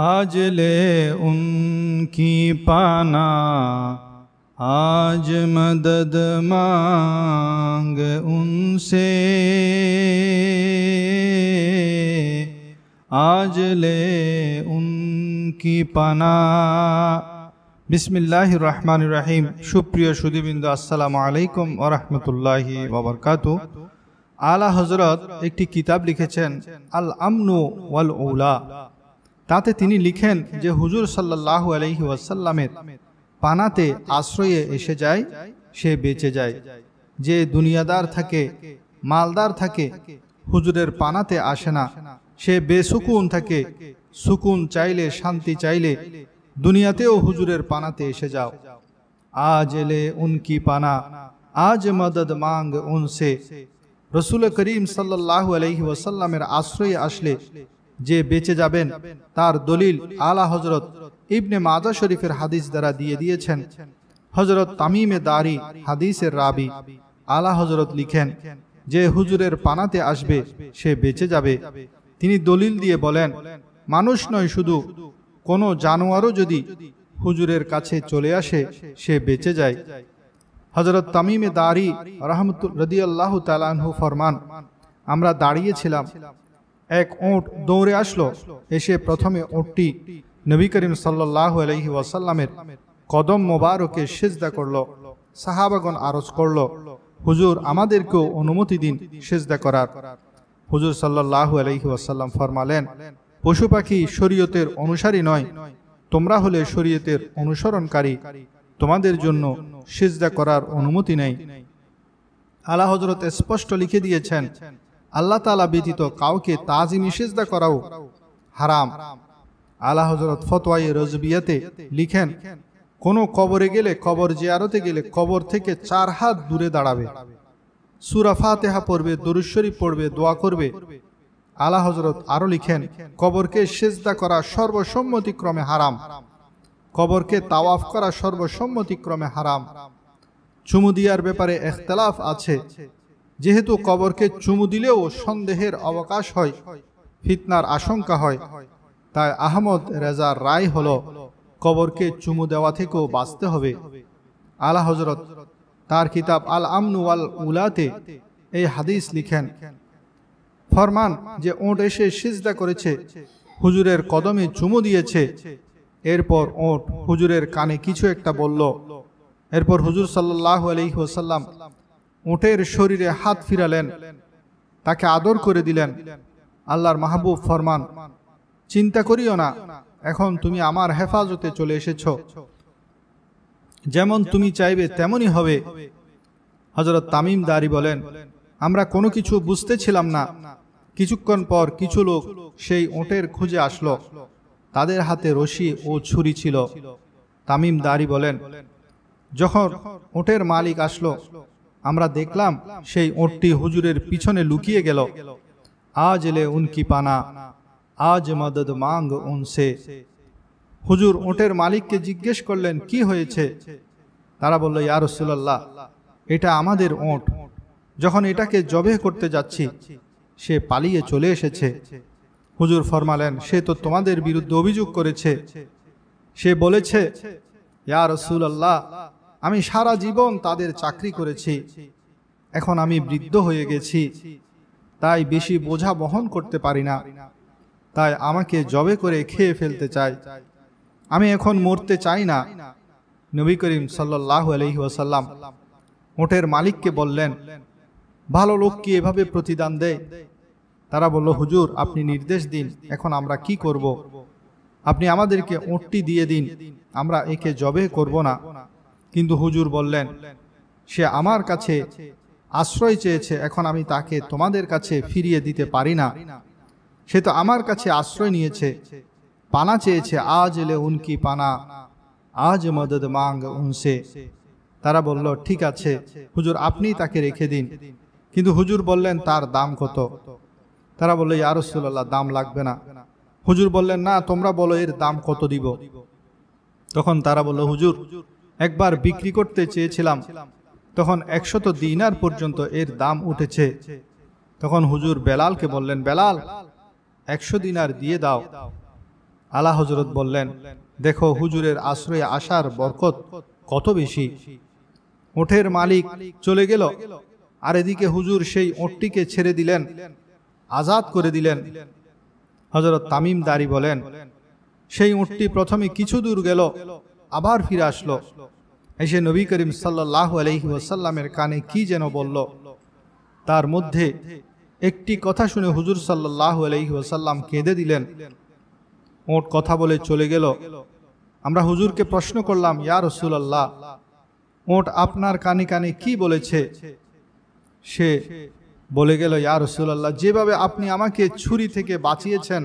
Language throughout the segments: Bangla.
आज ले उनकी पाना आज मदद मांग उनसे आज ले उनकी पाना बिस्मिल्लाह रहमान रहीम सुप्रिय सुदीबिंदु अस्सलाम वालेकुम व रहमतुल्लाह व बरकातहू आला हजरत एक किताब लिखे अल अमनु वल औला তাতে তিনি লিখেন যে হুজুর সাল্লাহ আলহি ওয়াসাল্লামের পানাতে আশ্রয়ে এসে যায় সে বেঁচে যায় যে দুনিয়াদার থাকে মালদার থাকে হুজুরের পানাতে আসে না সে বেসুকুন থাকে সুকুন চাইলে শান্তি চাইলে দুনিয়াতেও হুজুরের পানাতে এসে যাও আজ এলে উনকি পানা আজ মদদ মাং উনসে রসুল করিম সাল্লাহ আলহি ওয়াসাল্লামের আশ্রয়ে আসলে যে বেঁচে যাবেন তার দলিল আলা হজরত ইবনে মাজা শরীফের হাদিস দ্বারা দিয়ে দিয়েছেন হজরত তামিমে দারি হাদিসের রাবি আলা হজরত লিখেন যে হুজুরের পানাতে আসবে সে বেঁচে যাবে তিনি দলিল দিয়ে বলেন মানুষ নয় শুধু কোনো জানোয়ারও যদি হুজুরের কাছে চলে আসে সে বেঁচে যায় হজরত তামিমে দারি রহমত রদিয়াল্লাহ তালাহু ফরমান আমরা দাঁড়িয়েছিলাম এক উঁট দৌড়ে আসলো এসে প্রথমে উঁটটি নবী করিম সাল্লাহ আলহি ওয়াসাল্লামের কদম মোবারকে সেজদা করল সাহাবাগন আরজ করল হুজুর আমাদেরকেও অনুমতি দিন সেজদা করার হুজুর সাল্লাহ আলহি ওয়াসাল্লাম ফরমালেন পশু পাখি শরীয়তের অনুসারী নয় তোমরা হলে শরীয়তের অনুসরণকারী তোমাদের জন্য সেজদা করার অনুমতি নেই আলা হজরত স্পষ্ট লিখে দিয়েছেন আল্লাহ তালা ব্যতীত কাউকে তাজি সেজদা করাও হারাম আলা হজরত ফতোয়াই রজবিয়াতে লিখেন কোনো কবরে গেলে কবর জিয়ারতে গেলে কবর থেকে চার হাত দূরে দাঁড়াবে সুরা ফাতেহা পড়বে দরুশ্বরী পড়বে দোয়া করবে আলা হজরত আরও লিখেন কবরকে সেজদা করা সর্বসম্মতিক্রমে হারাম কবরকে তাওয়াফ করা সর্বসম্মতিক্রমে হারাম চুমুদিয়ার ব্যাপারে এখতলাফ আছে যেহেতু কবরকে চুমু দিলেও সন্দেহের অবকাশ হয় ফিতনার আশঙ্কা হয় তাই আহমদ রেজার রায় হল কবরকে চুমু দেওয়া থেকেও বাঁচতে হবে আলা হজরত তার কিতাব আল আমনুয়াল উলাতে এই হাদিস লিখেন ফরমান যে ওঁট এসে সিজদা করেছে হুজুরের কদমে চুমু দিয়েছে এরপর ওঁট হুজুরের কানে কিছু একটা বলল এরপর হুজুর সাল্লাহ আলহি ওসাল্লাম উটের শরীরে হাত ফিরালেন তাকে আদর করে দিলেন আল্লাহর মাহবুব ফরমান চিন্তা করিও না এখন তুমি আমার হেফাজতে চলে এসেছ যেমন তুমি চাইবে তেমনই হবে হজরত তামিম দারি বলেন আমরা কোনো কিছু বুঝতেছিলাম না কিছুক্ষণ পর কিছু লোক সেই ওটের খুঁজে আসলো তাদের হাতে রশি ও ছুরি ছিল তামিম দারি বলেন যখন ওটের মালিক আসলো আমরা দেখলাম সেই ওঁটটি হুজুরের পিছনে লুকিয়ে গেল আজ এলে উনকি পানা আজ মদদ মাং উনসে হুজুর ওঁটের মালিককে জিজ্ঞেস করলেন কি হয়েছে তারা বলল ইয়ারসুল্লাহ এটা আমাদের ওঁট যখন এটাকে জবে করতে যাচ্ছি সে পালিয়ে চলে এসেছে হুজুর ফরমালেন সে তো তোমাদের বিরুদ্ধে অভিযোগ করেছে সে বলেছে ইয়ার রসুল আমি সারা জীবন তাদের চাকরি করেছি এখন আমি বৃদ্ধ হয়ে গেছি তাই বেশি বোঝা বহন করতে পারি না তাই আমাকে জবে করে খেয়ে ফেলতে চাই আমি এখন মরতে চাই না নবী করিম সাল্লাহ আলহি ওসাল্লাম মোটের মালিককে বললেন ভালো লোক কি এভাবে প্রতিদান দেয় তারা বলল হুজুর আপনি নির্দেশ দিন এখন আমরা কি করব। আপনি আমাদেরকে ওঁটটি দিয়ে দিন আমরা একে জবে করব না কিন্তু হুজুর বললেন সে আমার কাছে আশ্রয় চেয়েছে এখন আমি তাকে তোমাদের কাছে ফিরিয়ে দিতে পারি না সে তো আমার কাছে আশ্রয় নিয়েছে পানা চেয়েছে আজ এলে উনকি পানা আজ মদদ মাং উনসে তারা বলল ঠিক আছে হুজুর আপনি তাকে রেখে দিন কিন্তু হুজুর বললেন তার দাম কত তারা বলল ইয়ারসুল্লাহ দাম লাগবে না হুজুর বললেন না তোমরা বলো এর দাম কত দিব তখন তারা বললো হুজুর একবার বিক্রি করতে চেয়েছিলাম তখন একশত দিনার পর্যন্ত এর দাম উঠেছে তখন হুজুর বেলালকে বললেন বেলাল একশো দিনার দিয়ে দাও আলা হজরত বললেন দেখো হুজুরের আশ্রয়ে আসার বরকত কত বেশি ওঠের মালিক চলে গেল আর এদিকে হুজুর সেই ওঁটটিকে ছেড়ে দিলেন আজাদ করে দিলেন হজরত তামিম দারি বলেন সেই উঁটটি প্রথমে কিছু দূর গেল আবার ফিরে আসলো এসে নবী করিম সাল্লাহ আলহি ওসাল্লামের কানে কি যেন বলল তার মধ্যে একটি কথা শুনে হুজুর সাল্লাহ আলহি ওসাল্লাম কেঁদে দিলেন ওট কথা বলে চলে গেল আমরা হুজুরকে প্রশ্ন করলাম ইয়া রসুল্লাহ ওট আপনার কানে কানে কি বলেছে সে বলে গেল ইয়া রসুল্লাহ যেভাবে আপনি আমাকে ছুরি থেকে বাঁচিয়েছেন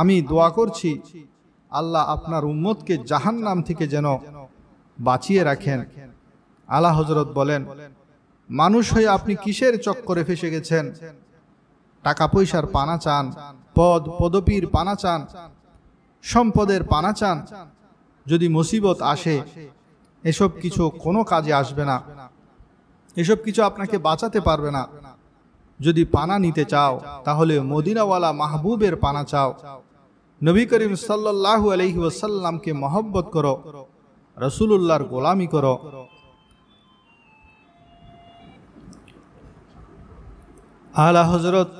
আমি দোয়া করছি আল্লাহ আপনার উম্মতকে জাহান নাম থেকে যেন বাঁচিয়ে রাখেন আলা হজরত বলেন মানুষ হয়ে আপনি কিসের চক্করে ফেসে গেছেন টাকা পয়সার পানা চান পদ পদপীর পানা চান সম্পদের পানা চান যদি মুসিবত আসে এসব কিছু কোনো কাজে আসবে না এসব কিছু আপনাকে বাঁচাতে পারবে না যদি পানা নিতে চাও তাহলে মদিনাওয়ালা মাহবুবের পানা চাও নবী করিম সাল্লাহ আলহিউসাল্লামকে মহব্বত করো রসুলুল্লাহর গোলামি করো আলা হজরত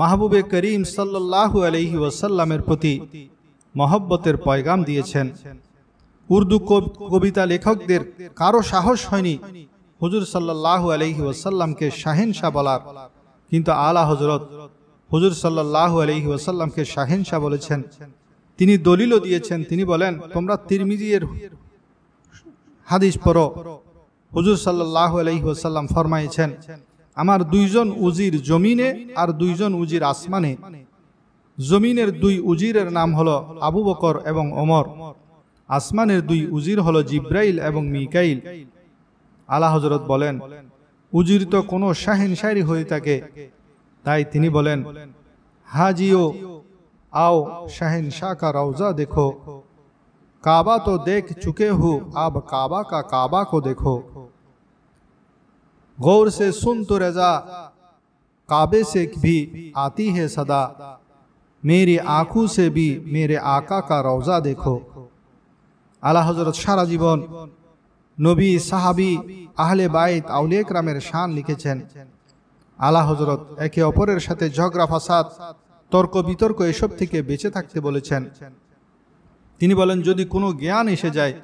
মাহবুবে করিম সাল্লাহ আলহি ওয়াসাল্লামের প্রতি মহব্বতের পয়গাম দিয়েছেন উর্দু কবিতা লেখকদের কারো সাহস হয়নি হুজুর সাল্লাহ আলহি ওয়াসাল্লামকে শাহেনশাহ বলার কিন্তু আলা হজরত হুজুর সাল্লাহ আলহি ওয়াসাল্লামকে শাহেনশাহ বলেছেন তিনি দলিলও দিয়েছেন তিনি বলেন তোমরা তিরমিজিয়ের হাদিস পড়ো হুজুর সাল্লাহ আলহিহাসাল্লাম ফরমাইছেন আমার দুইজন উজির জমিনে আর দুইজন উজির আসমানে জমিনের দুই উজিরের নাম হলো আবু বকর এবং ওমর আসমানের দুই উজির হলো জিব্রাইল এবং মিকাইল আলা হজরত বলেন উজির তো কোনো শাহিন শাহরি হয়ে থাকে তাই তিনি বলেন হাজিও আও শাহিন শাহ কা রওজা দেখো काबा तो देख चुके हो अब काबा का काबा को देखो गौर से सुन तो रजा काबे से भी आती है सदा मेरी आंखों से भी मेरे आका का रौज़ा देखो আলা হজরত সারা জীবন নবী সাহাবি আহলে বাইত আউলে একরামের শান লিখেছেন আলা হজরত একে অপরের সাথে ঝগড়া ফাসাদ তর্ক বিতর্ক এসব থেকে বেঁচে থাকতে বলেছেন তিনি বলেন যদি কোনো জ্ঞান এসে যায়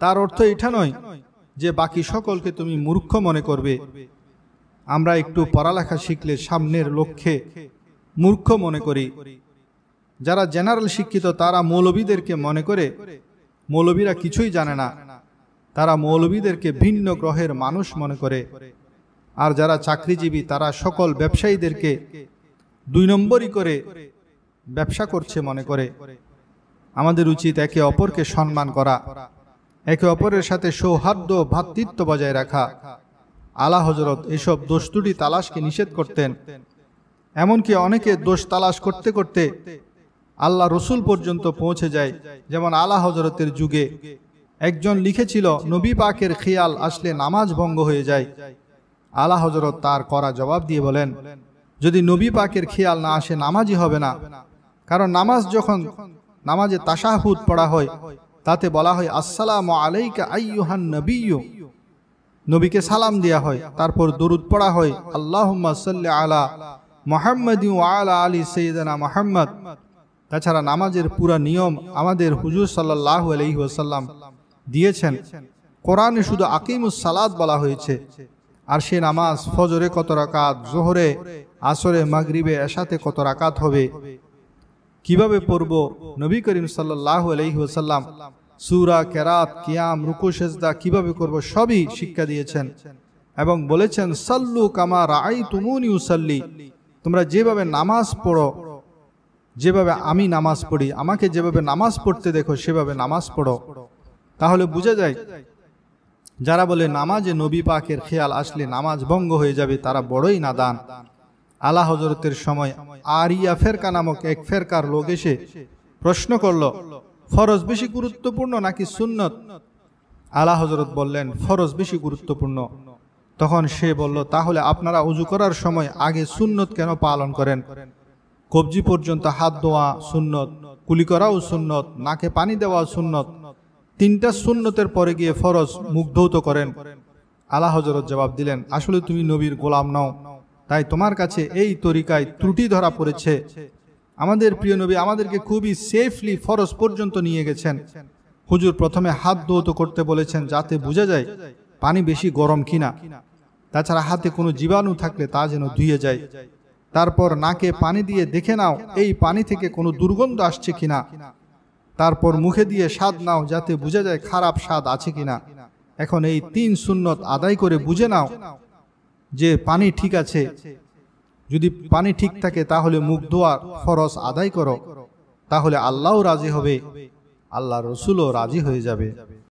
তার অর্থ এটা নয় যে বাকি সকলকে তুমি মূর্খ মনে করবে আমরা একটু পড়ালেখা শিখলে সামনের লক্ষ্যে মূর্খ মনে করি যারা জেনারেল শিক্ষিত তারা মৌলবীদেরকে মনে করে মৌলবীরা কিছুই জানে না তারা মৌলবীদেরকে ভিন্ন গ্রহের মানুষ মনে করে আর যারা চাকরিজীবী তারা সকল ব্যবসায়ীদেরকে দুই নম্বরই করে ব্যবসা করছে মনে করে আমাদের উচিত একে অপরকে সম্মান করা একে অপরের সাথে সৌহার্দ্য ভ্রাতৃত্ব বজায় রাখা আলা হজরত এসব দোষ দুটি তালাশকে নিষেধ করতেন এমনকি অনেকে দোষ তালাশ করতে করতে আল্লাহ রসুল পর্যন্ত পৌঁছে যায় যেমন আলা হজরতের যুগে একজন লিখেছিল নবী পাকের খেয়াল আসলে নামাজ ভঙ্গ হয়ে যায় আলা হজরত তার করা জবাব দিয়ে বলেন যদি নবী পাকের খেয়াল না আসে নামাজই হবে না কারণ নামাজ যখন নামাজে তাসাহুদ পড়া হয় তাতে বলা হয় আসসালাম আলাইকা আইয়ুহান নবীয় নবীকে সালাম দেয়া হয় তারপর দরুদ পড়া হয় আল্লাহ সাল্লা আলা মোহাম্মদ আলা আলী সৈয়দানা মোহাম্মদ তাছাড়া নামাজের পুরা নিয়ম আমাদের হুজুর সাল্লাহ আলহি ওসাল্লাম দিয়েছেন কোরআনে শুধু আকিমুস সালাদ বলা হয়েছে আর সে নামাজ ফজরে কত রাকাত জোহরে আসরে মাগরিবে এশাতে কত রাকাত হবে কিভাবে পড়ব নবী করিম সাল্লাহ আলহিহাসাল্লাম সুরা কেরাত কিয়াম রুকু সেজদা কিভাবে করব সবই শিক্ষা দিয়েছেন এবং বলেছেন সাল্লু কামা রাই তুমুনি উসাল্লি তোমরা যেভাবে নামাজ পড়ো যেভাবে আমি নামাজ পড়ি আমাকে যেভাবে নামাজ পড়তে দেখো সেভাবে নামাজ পড়ো তাহলে বোঝা যায় যারা বলে নামাজে নবী পাকের খেয়াল আসলে নামাজ ভঙ্গ হয়ে যাবে তারা বড়ই নাদান আলা হজরতের সময় আরিয়া ফেরকা নামক এক ফেরকার লোক এসে প্রশ্ন করল ফরজ বেশি গুরুত্বপূর্ণ নাকি সুন্নত আলা হজরত বললেন ফরজ বেশি গুরুত্বপূর্ণ তখন সে বলল তাহলে আপনারা উজু করার সময় আগে সুন্নত কেন পালন করেন কবজি পর্যন্ত হাত ধোয়া সুন্নত কুলি করাও সুন্নত নাকে পানি দেওয়া সুন্নত তিনটা সুন্নতের পরে গিয়ে ফরজ মুগ্ধৌত করেন আলা হজরত জবাব দিলেন আসলে তুমি নবীর গোলাম নও তাই তোমার কাছে এই তরিকায় ত্রুটি ধরা পড়েছে আমাদের প্রিয় নবী আমাদেরকে খুবই সেফলি ফরস পর্যন্ত নিয়ে গেছেন হুজুর প্রথমে হাত দৌত করতে বলেছেন যাতে বোঝা যায় পানি বেশি গরম কিনা তাছাড়া হাতে কোনো জীবাণু থাকলে তা যেন ধুয়ে যায় তারপর নাকে পানি দিয়ে দেখে নাও এই পানি থেকে কোনো দুর্গন্ধ আসছে কিনা তারপর মুখে দিয়ে স্বাদ নাও যাতে বোঝা যায় খারাপ স্বাদ আছে কিনা এখন এই তিন সুন্নত আদায় করে বুঝে নাও যে পানি ঠিক আছে যদি পানি ঠিক থাকে তাহলে মুখ ধোয়ার ফরস আদায় করো তাহলে আল্লাহও রাজি হবে আল্লাহ রসুলও রাজি হয়ে যাবে